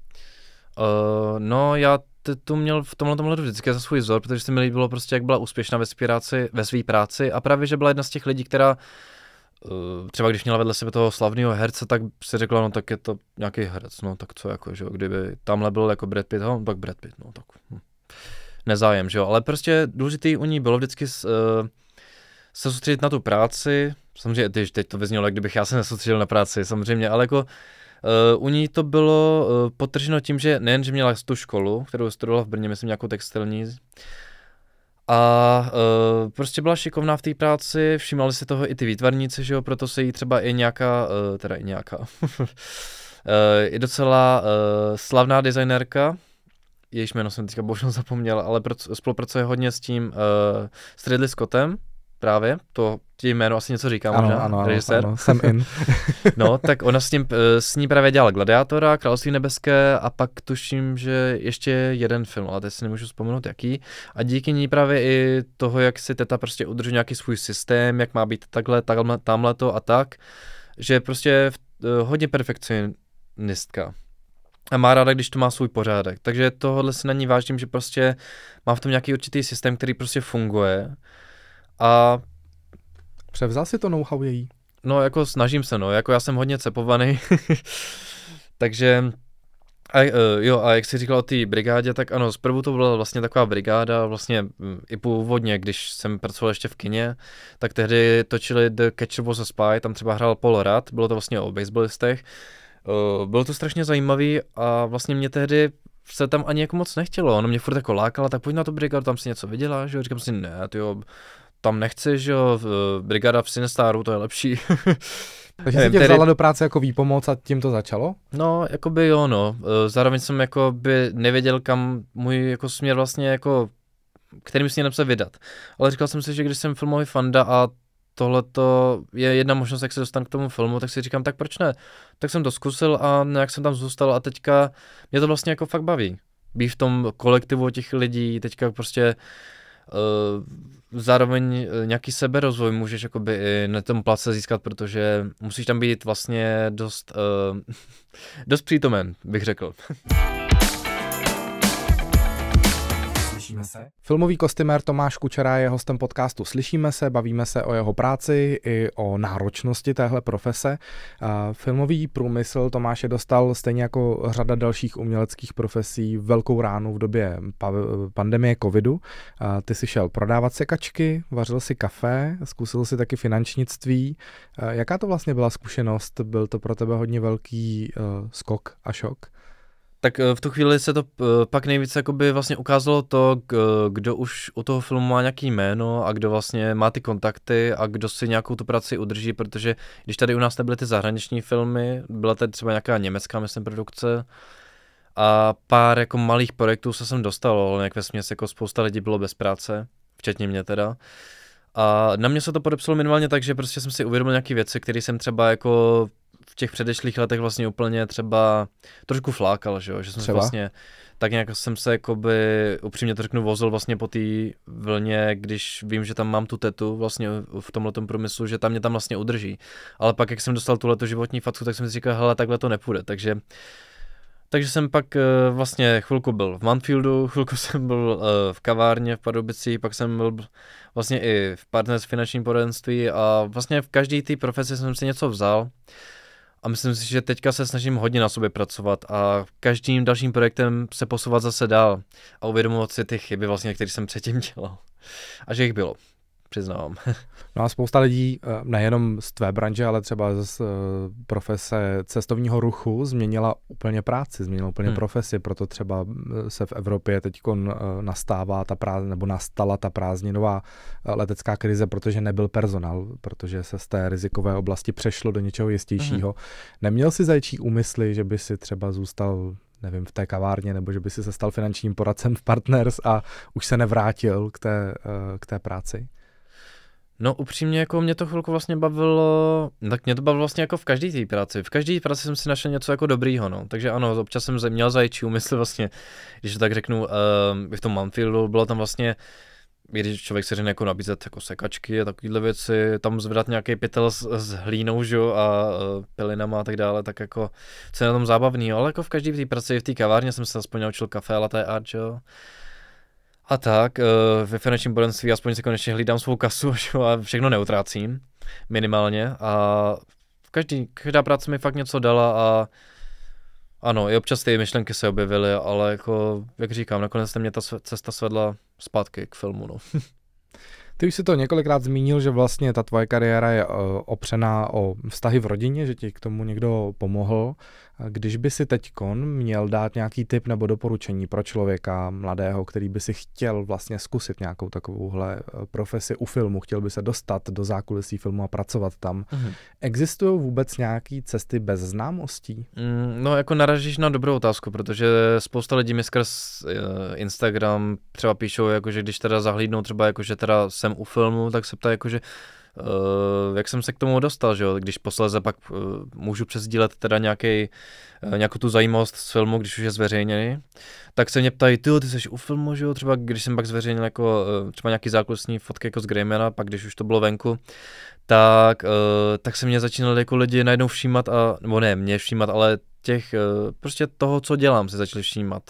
Uh, no já tu měl v tomhle tomhle vždycky za svůj vzor, protože se mi líbilo prostě, jak byla úspěšná ve, ve své práci a právě, že byla jedna z těch lidí, která eh, třeba když měla vedle sebe toho slavného herce, tak si řekla, no tak je to nějaký herec, no tak co jako, že jo, kdyby tamhle byl jako Brad Pitt, no, tak Brad Pitt, no tak hm. nezájem, že jo, ale prostě důležitý u ní bylo vždycky s, uh, se soustředit na tu práci, samozřejmě teď, to vyznělo, jak kdybych já se nesoustředil na práci, samozřejmě, ale jako Eh, u ní to bylo eh, potrženo tím, že nejen, že měla tu školu, kterou studovala v Brně, myslím nějakou textilní, a uh, prostě byla šikovná v té práci, všimali si toho i ty výtvarníci, že jo, proto se jí třeba i nějaká, uh, teda i nějaká, uh, i docela uh, slavná designérka, jejíž jméno jsem teďka bohužel zapomněl, ale spolupracuje hodně s tím uh, Ridley Scottem, právě, to ti jméno asi něco říká ano, možná, ano, ano, režisér. Ano, jsem in. no, tak ona s, ním eh, s ní právě dělala Gladiátora, Království nebeské a pak tuším, že ještě jeden film, ale teď si nemůžu vzpomenout jaký. A díky ní právě i toho, jak si teta prostě udrží nějaký svůj systém, jak má být takhle, takhle tamhle to a tak, že prostě eh, hodně perfekcionistka a má ráda, když to má svůj pořádek. Takže tohle si na ní vážím, že prostě má v tom nějaký určitý systém, který prostě funguje a Převzal si to know-how její? No, jako snažím se, no, jako já jsem hodně cepovaný, takže a, e, jo, a jak jsi říkal o té brigádě, tak ano, zprvu to byla vlastně taková brigáda, vlastně mm, i původně, když jsem pracoval ještě v kině, tak tehdy točili The Catcher was a Spy, tam třeba hrál Paul Rudd, bylo to vlastně o baseballistech, e, bylo to strašně zajímavý a vlastně mě tehdy se tam ani jako moc nechtělo, ono mě furt jako lákala, tak pojď na to brigádu, tam si něco viděla, že jo, říkám si, ne, ty jo, tam nechci, že jo, eh, brigada v Sinestaru, to je lepší. Takže jsi tě vzala tedy... do práce jako výpomoc a tím to začalo? No, jako by jo, no. Eh, zároveň jsem jako by nevěděl, kam můj jako směr vlastně jako, kterým směrem se vydat. Ale říkal jsem si, že když jsem filmový fanda a tohle je jedna možnost, jak se dostanu k tomu filmu, tak si říkám, tak proč ne? Tak jsem to zkusil a nějak jsem tam zůstal a teďka mě to vlastně jako fakt baví. Být v tom kolektivu těch lidí, teďka prostě uh, zároveň eh, nějaký seberozvoj můžeš jakoby i na tom place získat, protože musíš tam být vlastně dost, uh, dost přítomen, bych řekl. slyšíme se. Filmový kostymér Tomáš Kučera je hostem podcastu Slyšíme se, bavíme se o jeho práci i o náročnosti téhle profese. Filmový průmysl Tomáše dostal stejně jako řada dalších uměleckých profesí velkou ránu v době pandemie covidu. Ty si šel prodávat sekačky, vařil si kafe, zkusil si taky finančnictví. Jaká to vlastně byla zkušenost? Byl to pro tebe hodně velký eh, skok a šok? tak eh, v tu chvíli se to eh, pak nejvíce jakoby vlastně ukázalo to, eh, kdo už u toho filmu má nějaký jméno a kdo vlastně má ty kontakty a kdo si nějakou tu práci udrží, protože když tady u nás nebyly ty zahraniční filmy, byla tady třeba nějaká německá, myslím, produkce, a pár jako malých projektů se sem dostalo, ale jak ve směs jako spousta lidí bylo bez práce, včetně mě teda. A na mě se to podepsalo minimálně tak, že prostě jsem si uvědomil nějaké věci, které jsem třeba jako v těch předešlých letech vlastně úplně třeba trošku flákal, že jo, že jsem třeba? vlastně tak nějak jsem se jakoby, upřímně to řeknu, vozil vlastně po té vlně, když vím, že tam mám tu tetu vlastně v tomhle průmyslu, že tam mě tam vlastně udrží. Ale pak, jak jsem dostal tuhleto životní facku, tak jsem si říkal, hele, takhle to nepůjde, takže takže jsem pak eh, vlastně chvilku byl v Manfieldu, chvilku jsem byl eh, v kavárně v padobici, pak jsem byl vlastně i v partners finančním poradenství a vlastně v každé té profesi jsem si něco vzal a myslím si, že teďka se snažím hodně na sobě pracovat a každým dalším projektem se posouvat zase dál a uvědomovat si ty chyby vlastně, které jsem předtím dělal. A že jich bylo přiznám. no a spousta lidí, eh, nejenom z tvé branže, ale třeba z eh, profese cestovního ruchu, změnila úplně práci, změnila úplně hmm. profesi, proto třeba eh, se v Evropě teď nastává ta prázdn, nebo nastala ta prázdninová letecká krize, protože nebyl personál, protože se z té rizikové oblasti přešlo do něčeho jistějšího. Hmm. Neměl si zajčí úmysly, že by si třeba zůstal nevím, v té kavárně, nebo že by si se stal finančním poradcem v Partners a už se nevrátil k té, k té práci? No upřímně jako mě to chvilku vlastně bavilo, tak mě to bavilo vlastně jako v každé té práci. V každé práci jsem si našel něco jako dobrýho, no. Takže ano, občas jsem měl zajíčí úmysl vlastně, když tak řeknu, uh, v tom Manfieldu bylo tam vlastně když člověk se řekne jako nabízet jako sekačky a takovýhle věci, tam zvedat nějaký pytel s, s hlínou, že a a e, pilinama a tak dále, tak jako, co je na tom zábavný, ale jako v každé té práci, v té kavárně jsem se aspoň naučil kafe, latte art, jo a tak, eh, ve finančním poradenství aspoň se konečně hlídám svou kasu a všechno neutrácím, minimálně a každý, každá práce mi fakt něco dala a ano, i občas ty myšlenky se objevily, ale jako, jak říkám, nakonec mě ta cesta svedla zpátky k filmu, no. Ty už si to několikrát zmínil, že vlastně ta tvoje kariéra je eh, opřená o vztahy v rodině, že ti k tomu někdo pomohl. Když by si teď kon měl dát nějaký tip nebo doporučení pro člověka mladého, který by si chtěl vlastně zkusit nějakou takovouhle eh, profesi u filmu, chtěl by se dostat do zákulisí filmu a pracovat tam, mhm. existují vůbec nějaké cesty bez známostí? Mm, no jako naražíš na dobrou otázku, protože spousta lidí mi skrz eh, Instagram třeba píšou, jako, že když teda zahlídnou třeba, jako, že teda jsem u filmu, tak se ptá, jako, že uh, jak jsem se k tomu dostal, že jo? když posléze pak uh, můžu přesdílet teda nějaký, uh, eh, nějakou tu zajímavost z filmu, když už je zveřejněný, tak se mě ptají, ty, ty jsi u filmu, že jo, třeba když jsem pak zveřejnil jako uh, třeba nějaký zákulisní fotky jako z Greymana, pak když už to bylo venku, tak, uh, tak se mě začínali jako lidi najednou všímat a, nebo ne, mě všímat, ale těch, uh, prostě toho, co dělám, se začali všímat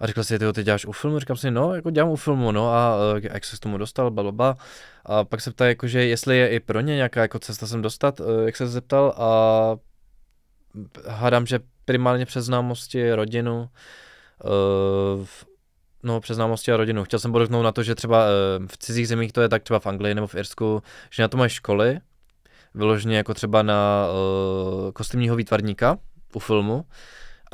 a řekl si, ty děláš u filmu? Říkám si, no, jako dělám u filmu, no a eh, jak se k tomu dostal, blablabla. A pak se ptá, jakože, jestli je i pro ně nějaká jako cesta sem dostat, eh, jak se zeptal a hádám, že primárně přes známosti, rodinu, eh, no, přes známosti a rodinu. Chtěl jsem podotknout na to, že třeba v cizích zemích to je tak třeba v Anglii nebo v Irsku, že na to mají školy, vyloženě jako třeba na kostýmního výtvarníka u filmu,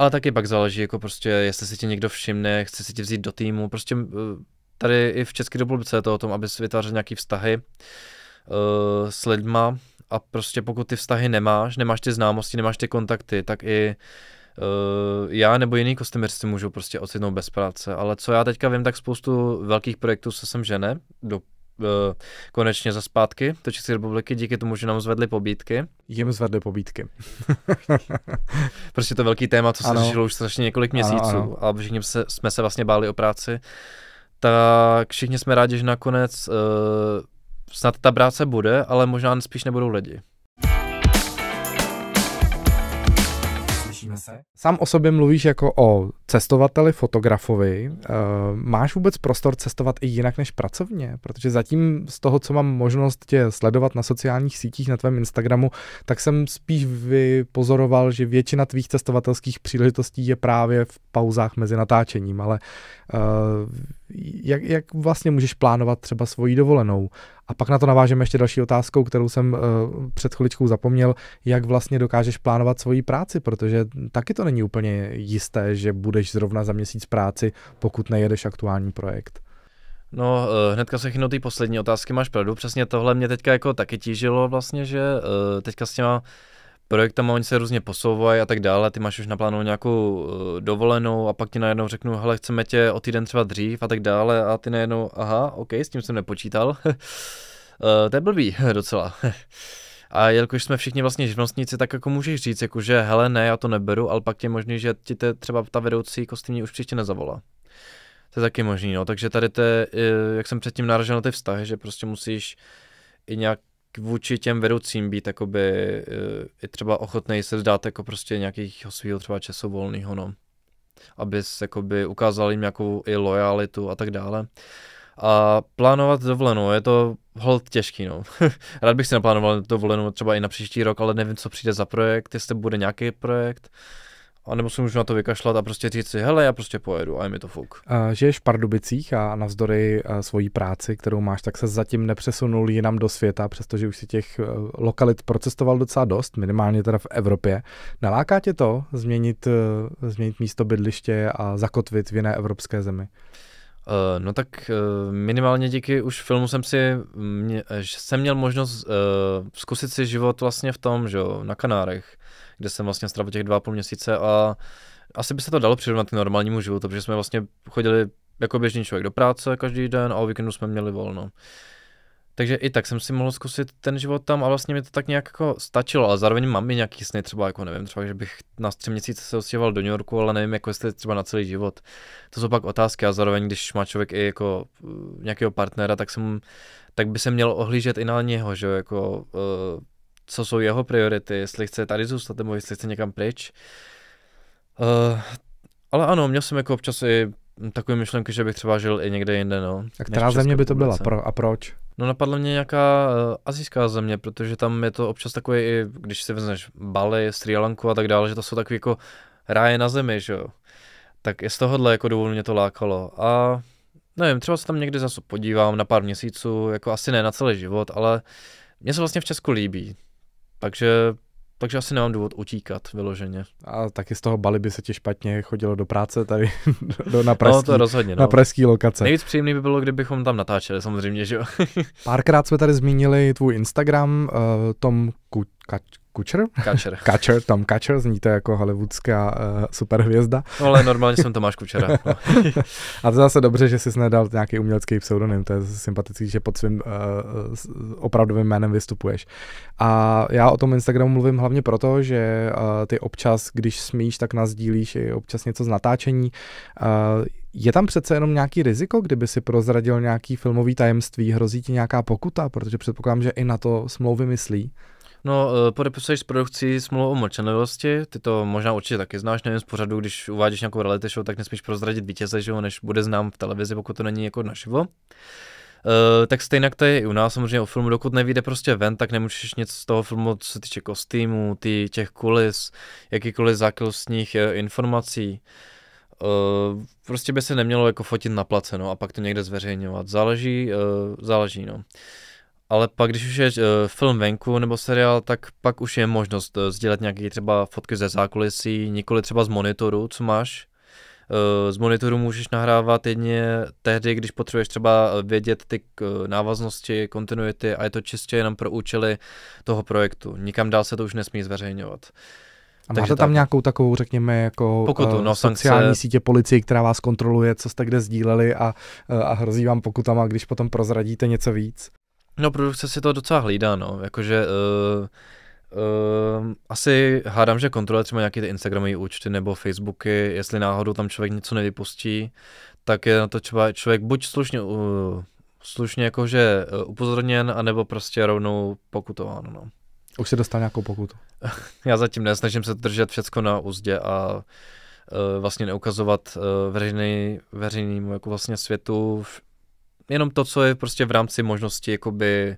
ale taky pak záleží, jako prostě, jestli si tě někdo všimne, chce si tě vzít do týmu, prostě eh, tady i v České republice je to o tom, aby si vytvářel nějaký vztahy uh, s lidma a prostě pokud ty vztahy nemáš, nemáš ty známosti, nemáš ty kontakty, tak i uh, já nebo jiný kostymeři si můžou prostě ocitnout bez práce, ale co já teďka vím, tak spoustu velkých projektů se sem žene do Eh, konečně za zpátky do České republiky díky tomu, že nám zvedli pobítky. Jim zvedli pobítky. prostě to velký téma, co se řešilo už strašně několik měsíců ano, ano. a všichni se, jsme se vlastně báli o práci. Tak všichni jsme rádi, že nakonec uh, snad ta práce bude, ale možná spíš nebudou lidi. Slyšíme se? Sám o sobě mluvíš jako o cestovateli, fotografovi, uh, máš vůbec prostor cestovat i jinak než pracovně? Protože zatím z toho, co mám možnost tě sledovat na sociálních sítích, na tvém Instagramu, tak jsem spíš vypozoroval, že většina tvých cestovatelských příležitostí je právě v pauzách mezi natáčením, ale uh, jak, jak vlastně můžeš plánovat třeba svoji dovolenou? A pak na to navážeme ještě další otázkou, kterou jsem uh, před chviličkou zapomněl, jak vlastně dokážeš plánovat svoji práci, protože taky to není úplně jisté, že bude budeš zrovna za měsíc práci, pokud nejedeš aktuální projekt. No, eh, hnedka se chynu ty poslední otázky, máš pravdu, přesně tohle mě teďka jako taky tížilo vlastně, že eh, teďka s těma projektama oni se různě posouvají a tak dále, ty máš už naplánovanou nějakou eh, dovolenou a pak ti najednou řeknu, hele, chceme tě o týden třeba dřív a tak dále a ty najednou, aha, ok, s tím jsem nepočítal. to je blbý docela. A jelikož jsme všichni vlastně živnostníci, tak jako můžeš říct, jako že hele, ne, já to neberu, ale pak je možný, že ti te, třeba ta vedoucí kostýmní už příště nezavolá. To je taky možný, no. Takže tady te, eh, jak jsem předtím naražel na ty vztahy, že prostě musíš i nějak vůči těm vedoucím být jakoby eh, i třeba ochotnej se dát jako prostě nějakých svého třeba času volného, no. Abys jakoby ukázal jim nějakou i lojalitu a tak dále. A plánovat dovolenou, je to hold těžký, no. Rád bych si naplánoval dovolenou třeba i na příští rok, ale nevím, co přijde za projekt, jestli bude nějaký projekt. A nebo si můžu na to vykašlat a prostě říct si, hele, já prostě pojedu a je mi to fuk. žiješ v Pardubicích a navzdory svojí práci, kterou máš, tak se zatím nepřesunul jinam do světa, přestože už si těch e, lokalit procestoval docela dost, minimálně teda v Evropě. Naláká tě to změnit, e, změnit místo bydliště a zakotvit v jiné evropské zemi? Uh, Eh, no tak eh, minimálně díky už filmu jsem si, mě, jsem měl možnost uh, zkusit si život vlastně v tom, že jo, na Kanárech, kde jsem vlastně strávil těch dva a půl měsíce a asi by se to dalo přirovnat k normálnímu životu, protože jsme vlastně chodili jako běžný člověk do práce každý den a o víkendu jsme měli volno. Takže i tak jsem si mohl zkusit ten život tam a vlastně mi to tak nějak jako stačilo, ale zároveň mám i nějaký sny, třeba jako nevím, třeba, že bych na tři měsíce se osíval do New Yorku, ale nevím, jako jestli třeba na celý život. To jsou pak otázky a zároveň, když má člověk i jako eh, nějakého partnera, tak jsem, tak by se měl ohlížet i na něho, že jako eh, co jsou jeho priority, jestli chce tady zůstat nebo jestli chce někam pryč. Eh, ale ano, měl jsem jako občas i takové myšlenky, že bych třeba žil i někde jinde, no. A která země by to byla Pro, a proč? No napadla mě nějaká uh, eh, azijská země, protože tam je to občas takové, i když si vezmeš Bali, Sri Lanku a tak dále, že to jsou takové jako ráje na zemi, že jo. Tak je z tohohle jako důvodu mě to lákalo. A nevím, třeba se tam někdy zase podívám na pár měsíců, jako asi ne na celý život, ale mě se vlastně v Česku líbí. Takže takže asi nemám důvod utíkat vyloženě. A taky z toho Bali by se ti špatně chodilo do práce tady do, na pražský, no, to rozhodně, no. na pražský lokace. Nejvíc příjemný by bylo, kdybychom tam natáčeli samozřejmě, že jo. Párkrát jsme tady zmínili tvůj Instagram, uh, Tom Kuč, Kač, Kutcher? Kutcher. Kutcher, Tom Kutcher, zní to jako hollywoodská uh, eh, superhvězda. No, ale normálně jsem Tomáš Kučera. No. a to zase dobře, že jsi nedal nějaký umělecký pseudonym, to je sympatický, že pod svým uh, opravdovým jménem vystupuješ. A já o tom Instagramu mluvím hlavně proto, že uh, ty občas, když smíš, tak nás i občas něco z natáčení. Uh, je tam přece jenom nějaký riziko, kdyby si prozradil nějaký filmový tajemství, hrozí ti nějaká pokuta, protože předpokládám, že i na to smlouvy myslí. No, eh, podepisuješ produkcí smlouvu o mlčenlivosti, ty to možná určitě taky znáš, nevím, z pořadu, když uvádíš nějakou reality show, tak nesmíš prozradit vítěze, že jo, než bude znám v televizi, pokud to není jako naživo. Uh, tak stejně to je i u nás samozřejmě o filmu, dokud nevíde prostě ven, tak nemůžeš nic z toho filmu, co se týče kostýmů, ty, těch kulis, jakýkoliv zákulisních uh, eh, informací. Uh, prostě by se nemělo jako fotit na placeno a pak to někde zveřejňovat. Záleží, uh, záleží no ale pak, když už je uh, film venku nebo seriál, tak pak už je možnost uh, sdílet nějaké třeba fotky ze zákulisí, nikoli třeba z monitoru, co máš. Uh, z monitoru můžeš nahrávat jedně. tehdy, když potřebuješ třeba vědět ty uh, návaznosti, kontinuity a je to čistě jenom pro účely toho projektu. Nikam dál se to už nesmí zveřejňovat. A máte tam tak. nějakou takovou, řekněme, jako pokutu, no, sociální sankce... sítě policii, která vás kontroluje, co jste kde sdíleli a, a hrozí vám pokutama, když potom prozradíte něco víc? No, produkce si to docela hlídá, no, jakože... Uh... Uh, asi hádám, že kontroluje třeba nějaké ty Instagramové účty nebo Facebooky, jestli náhodou tam člověk něco nevypustí, tak je na to třeba člověk buď slušně, uh, slušně jakože uh, upozorněn, anebo prostě rovnou pokutován. No. Už se dostal nějakou pokutu? Já zatím ne, snažím se držet všechno na úzdě a uh, vlastně neukazovat uh, veřejný, veřejnému jako vlastně světu v, jenom to, co je prostě v rámci možnosti jakoby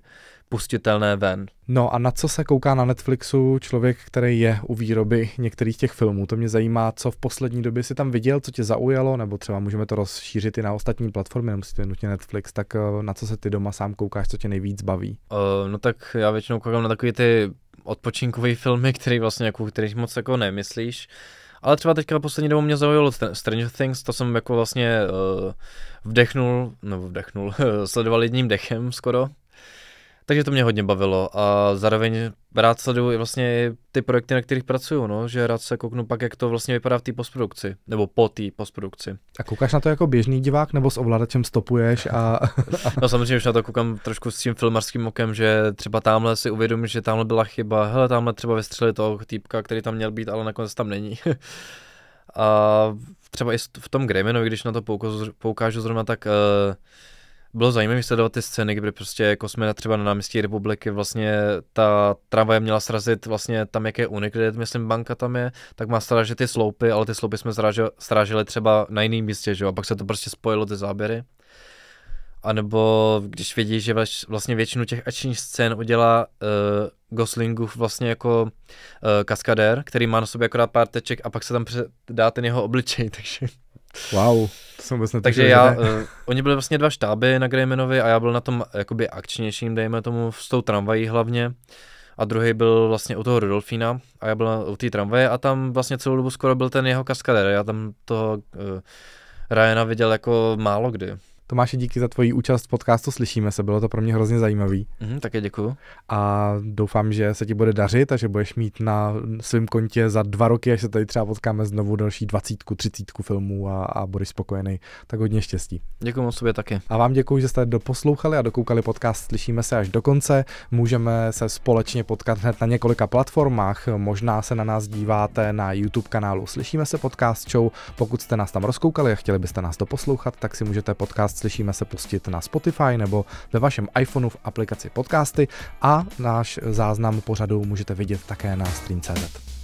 pustitelné ven. No a na co se kouká na Netflixu člověk, který je u výroby některých těch filmů? To mě zajímá, co v poslední době si tam viděl, co tě zaujalo, nebo třeba můžeme to rozšířit i na ostatní platformy, nemusí to nutně Netflix, tak eh, na co se ty doma sám koukáš, co tě nejvíc baví? Uh, no tak já většinou koukám na takové ty odpočinkové filmy, které vlastně, jako, kterých moc jako nemyslíš. Uh, ale třeba teďka poslední dobou mě zaujalo Stranger Things, to jsem jako vlastně uh, vdechnul, nebo vdechnul, sledoval jedním dechem skoro. Takže to mě hodně bavilo a zároveň rád sleduju vlastně ty projekty, na kterých pracuju, no, že rád se kouknu pak, jak to vlastně vypadá v té postprodukci, nebo po té postprodukci. A koukáš na to jako běžný divák, nebo s ovladačem stopuješ a... no samozřejmě už na to koukám trošku s tím filmarským okem, že třeba tamhle si uvědomím, že tamhle byla chyba, hele, tamhle třeba vystřelili toho týpka, který tam měl být, ale nakonec tam není. a třeba i v tom Greymanovi, když na to poukážu, poukážu zrovna, tak uh, bylo zajímavé sledovat ty scény, kdy prostě jako jsme třeba na náměstí republiky, vlastně ta tramvaj měla srazit vlastně tam, jak je Unicredit, myslím, banka tam je, tak má strážit ty sloupy, ale ty sloupy jsme strážili, strážili třeba na jiném místě, že jo, a pak se to prostě spojilo ty záběry. A nebo když vidíš, že vlastně většinu těch akčních scén udělá uh, Goslingův vlastně jako uh, kaskadér, který má na sobě akorát pár teček a pak se tam dá ten jeho obličej, takže Wow. To jsem vůbec Takže já, uh, oni byli vlastně dva štáby na Greymanovi a já byl na tom jakoby akčnějším, dejme tomu, s tou tramvají hlavně. A druhý byl vlastně u toho Rudolfína a já byl u té tramvaje a tam vlastně celou dobu skoro byl ten jeho kaskader. Já tam toho uh, Ryana viděl jako málo kdy. Tomáši, díky za tvoji účast v podcastu Slyšíme se, bylo to pro mě hrozně zajímavý. Mm, také děkuju. A doufám, že se ti bude dařit a že budeš mít na svém kontě za dva roky, až se tady třeba potkáme znovu další dvacítku, třicítku filmů a, a budeš spokojený. Tak hodně štěstí. Děkuji moc sobě také. A vám děkuji, že jste doposlouchali a dokoukali podcast Slyšíme se až do konce. Můžeme se společně potkat hned na několika platformách. Možná se na nás díváte na YouTube kanálu Slyšíme se podcast show. Pokud jste nás tam rozkoukali a chtěli byste nás doposlouchat, tak si můžete podcast podcast. Slyšíme se pustit na Spotify nebo ve vašem iPhoneu v aplikaci podcasty a náš záznam pořadu můžete vidět také na stream.cz.